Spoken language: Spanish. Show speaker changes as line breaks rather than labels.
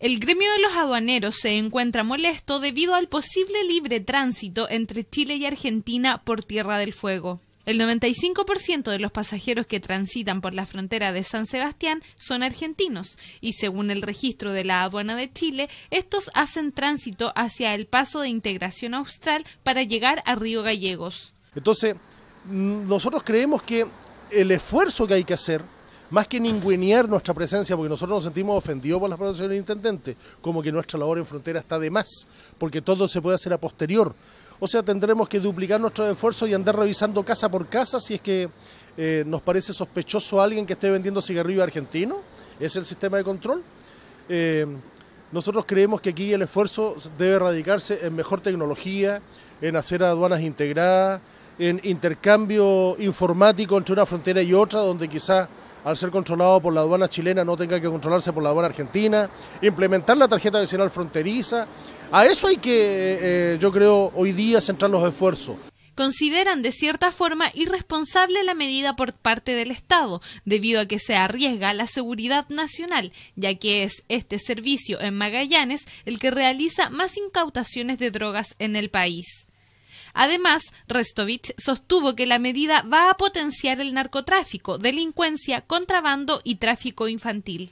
El gremio de los aduaneros se encuentra molesto debido al posible libre tránsito entre Chile y Argentina por Tierra del Fuego. El 95% de los pasajeros que transitan por la frontera de San Sebastián son argentinos y según el registro de la aduana de Chile, estos hacen tránsito hacia el paso de integración austral para llegar a Río Gallegos.
Entonces, mm, nosotros creemos que el esfuerzo que hay que hacer más que ningunear nuestra presencia, porque nosotros nos sentimos ofendidos por las pronunciaciones del intendente, como que nuestra labor en frontera está de más, porque todo se puede hacer a posterior. O sea, tendremos que duplicar nuestros esfuerzos y andar revisando casa por casa si es que eh, nos parece sospechoso alguien que esté vendiendo cigarrillo argentino. ¿Es el sistema de control? Eh, nosotros creemos que aquí el esfuerzo debe radicarse en mejor tecnología, en hacer aduanas integradas, en intercambio informático entre una frontera y otra, donde quizá al ser controlado por la aduana chilena no tenga que controlarse por la aduana argentina, implementar la tarjeta adicional fronteriza. A eso hay que, eh, yo creo, hoy día centrar los esfuerzos
consideran de cierta forma irresponsable la medida por parte del Estado, debido a que se arriesga la seguridad nacional, ya que es este servicio en Magallanes el que realiza más incautaciones de drogas en el país. Además, Restovich sostuvo que la medida va a potenciar el narcotráfico, delincuencia, contrabando y tráfico infantil.